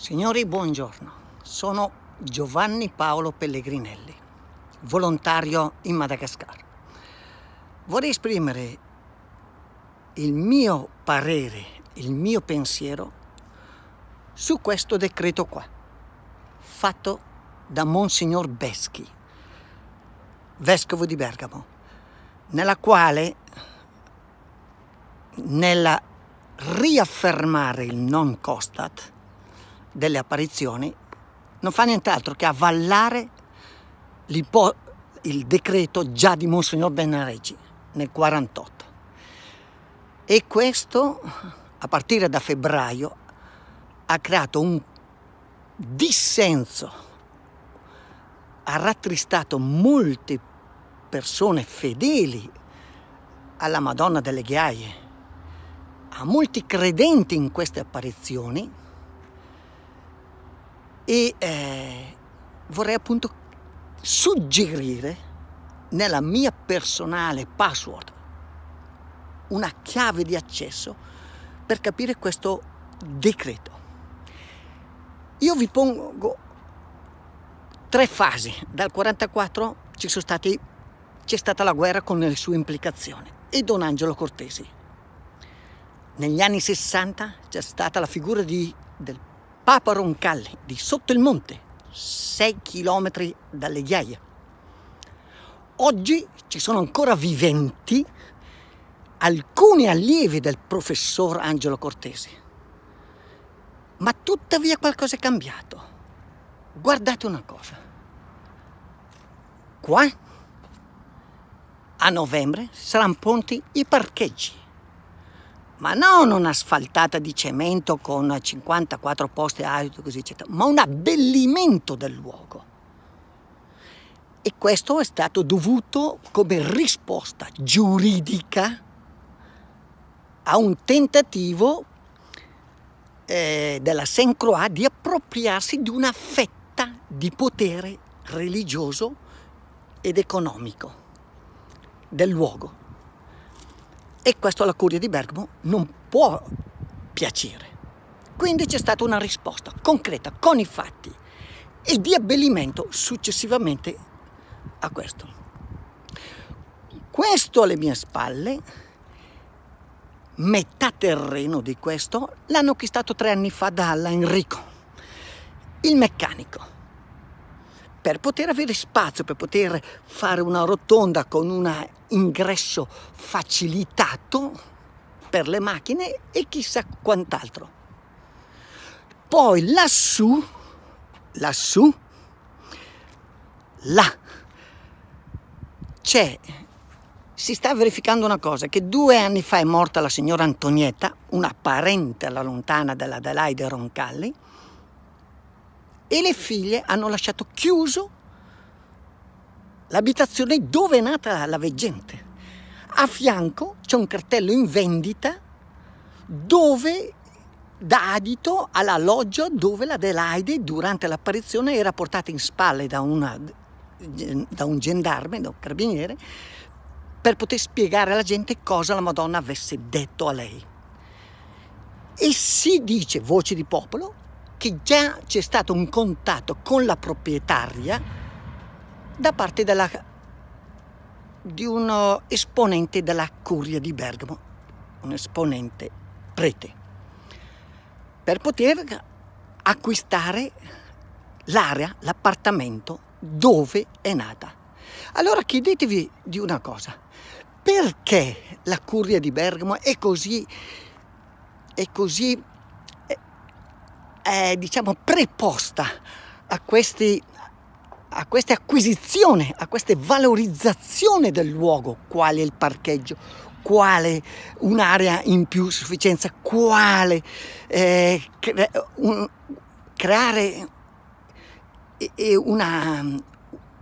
Signori, buongiorno. Sono Giovanni Paolo Pellegrinelli, volontario in Madagascar. Vorrei esprimere il mio parere, il mio pensiero su questo decreto qua, fatto da Monsignor Beschi, vescovo di Bergamo, nella quale, nella riaffermare il non costat, delle apparizioni non fa nient'altro che avvallare il decreto già di Monsignor Benareggi nel 48. E questo, a partire da febbraio, ha creato un dissenso, ha rattristato molte persone fedeli alla Madonna delle Ghiaie, a molti credenti in queste apparizioni, e eh, vorrei appunto suggerire nella mia personale password una chiave di accesso per capire questo decreto. Io vi pongo tre fasi. Dal 44 stati, c'è stata la guerra con le sue implicazioni e Don Angelo Cortesi. Negli anni 60 c'è stata la figura di, del Papa Roncalli di sotto il monte, 6 km dalle ghiaie. Oggi ci sono ancora viventi alcuni allievi del professor Angelo Cortesi. Ma tuttavia qualcosa è cambiato. Guardate una cosa. Qua a novembre saranno pronti i parcheggi ma non un'asfaltata di cemento con 54 poste auto così eccetera, ma un abbellimento del luogo. E questo è stato dovuto come risposta giuridica a un tentativo eh, della Saint Croix di appropriarsi di una fetta di potere religioso ed economico del luogo. E questo alla curia di Bergamo non può piacere. Quindi c'è stata una risposta concreta, con i fatti, e di abbellimento successivamente a questo. Questo alle mie spalle, metà terreno di questo, l'hanno acquistato tre anni fa da Enrico, il meccanico per poter avere spazio, per poter fare una rotonda con una ingresso facilitato per le macchine e chissà quant'altro. Poi lassù, lassù, là, c'è, si sta verificando una cosa, che due anni fa è morta la signora Antonietta, una parente alla lontana dell'Adelaide Roncalli, e le figlie hanno lasciato chiuso l'abitazione dove è nata la veggente. A fianco c'è un cartello in vendita dove dà adito alla loggia dove la l'Adelaide durante l'apparizione era portata in spalle da, una, da un gendarme, da un carabiniere, per poter spiegare alla gente cosa la Madonna avesse detto a lei. E si dice, voce di popolo, che già c'è stato un contatto con la proprietaria da parte della, di un esponente della curia di Bergamo, un esponente prete, per poter acquistare l'area, l'appartamento dove è nata. Allora chiedetevi di una cosa, perché la curia di Bergamo è così, è così, è, è, diciamo, preposta a questi a questa acquisizione, a questa valorizzazione del luogo, quale il parcheggio, quale un'area in più sufficienza, quale eh, cre un, creare una,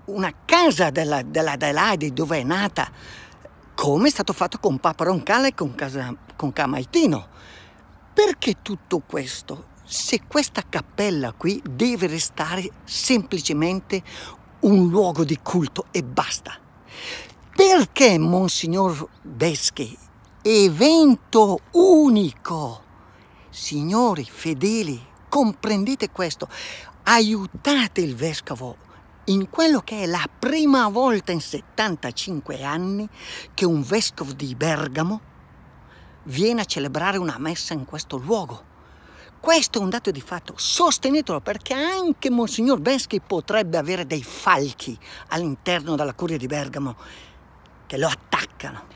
una casa della, dell'Adelaide dove è nata, come è stato fatto con Papa Roncala e con, casa, con Camaitino. Perché tutto questo? se questa cappella qui deve restare semplicemente un luogo di culto e basta. Perché, Monsignor Beschi, evento unico? Signori fedeli, comprendete questo, aiutate il Vescovo in quello che è la prima volta in 75 anni che un Vescovo di Bergamo viene a celebrare una messa in questo luogo questo è un dato di fatto, sostenetelo perché anche Monsignor Beschi potrebbe avere dei falchi all'interno della curia di Bergamo che lo attaccano.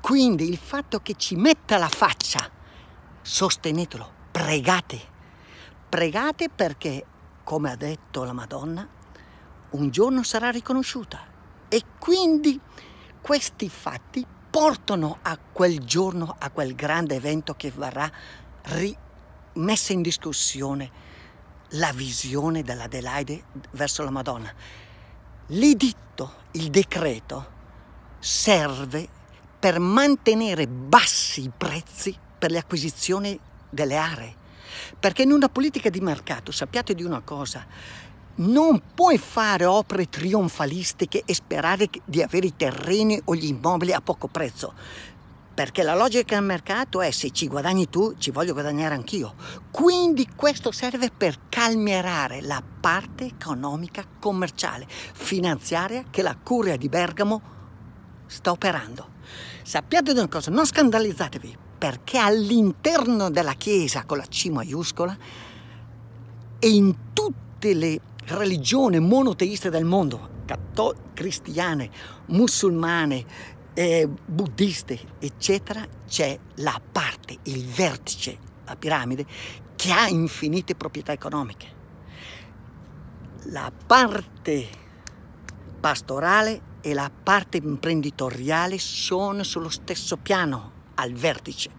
Quindi il fatto che ci metta la faccia, sostenetelo, pregate. Pregate perché, come ha detto la Madonna, un giorno sarà riconosciuta. E quindi questi fatti portano a quel giorno, a quel grande evento che verrà riconosciuto messa in discussione la visione dell'Adelaide verso la Madonna. L'editto, il decreto, serve per mantenere bassi i prezzi per le acquisizioni delle aree. Perché in una politica di mercato, sappiate di una cosa, non puoi fare opere trionfalistiche e sperare di avere i terreni o gli immobili a poco prezzo. Perché la logica del mercato è se ci guadagni tu, ci voglio guadagnare anch'io. Quindi questo serve per calmierare la parte economica commerciale, finanziaria che la Curia di Bergamo sta operando. Sappiate una cosa, non scandalizzatevi, perché all'interno della Chiesa con la C maiuscola e in tutte le religioni monoteiste del mondo, cristiane, musulmane, eh, buddiste, eccetera, c'è la parte, il vertice, la piramide, che ha infinite proprietà economiche. La parte pastorale e la parte imprenditoriale sono sullo stesso piano, al vertice.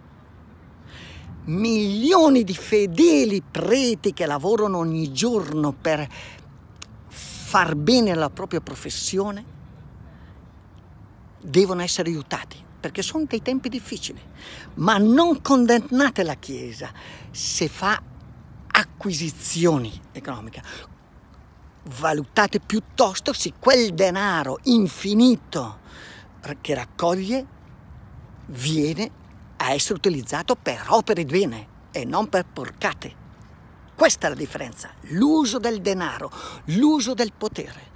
Milioni di fedeli preti che lavorano ogni giorno per far bene la propria professione devono essere aiutati perché sono dei tempi difficili, ma non condannate la Chiesa se fa acquisizioni economiche. Valutate piuttosto se quel denaro infinito che raccoglie viene a essere utilizzato per opere di bene e non per porcate. Questa è la differenza, l'uso del denaro, l'uso del potere.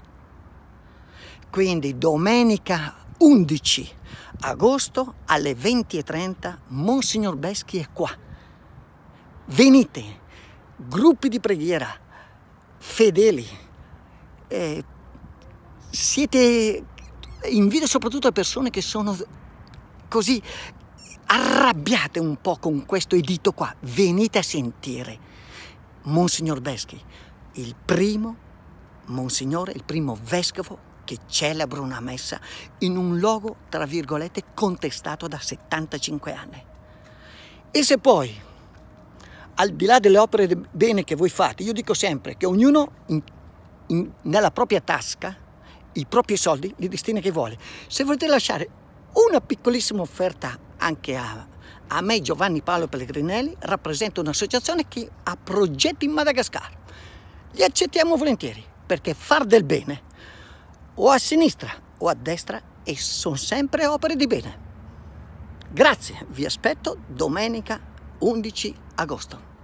Quindi domenica 11 agosto alle 20.30 Monsignor Beschi è qua. Venite, gruppi di preghiera, fedeli, eh, siete, invito soprattutto a persone che sono così arrabbiate un po' con questo edito qua, venite a sentire Monsignor Beschi, il primo Monsignore, il primo vescovo che celebra una messa in un luogo, tra virgolette, contestato da 75 anni. E se poi, al di là delle opere di bene che voi fate, io dico sempre che ognuno in, in, nella propria tasca i propri soldi li destina che vuole. Se volete lasciare una piccolissima offerta anche a, a me, Giovanni Paolo Pellegrinelli, rappresento un'associazione che ha progetti in Madagascar. Li accettiamo volentieri perché far del bene o a sinistra o a destra e sono sempre opere di bene. Grazie, vi aspetto domenica 11 agosto.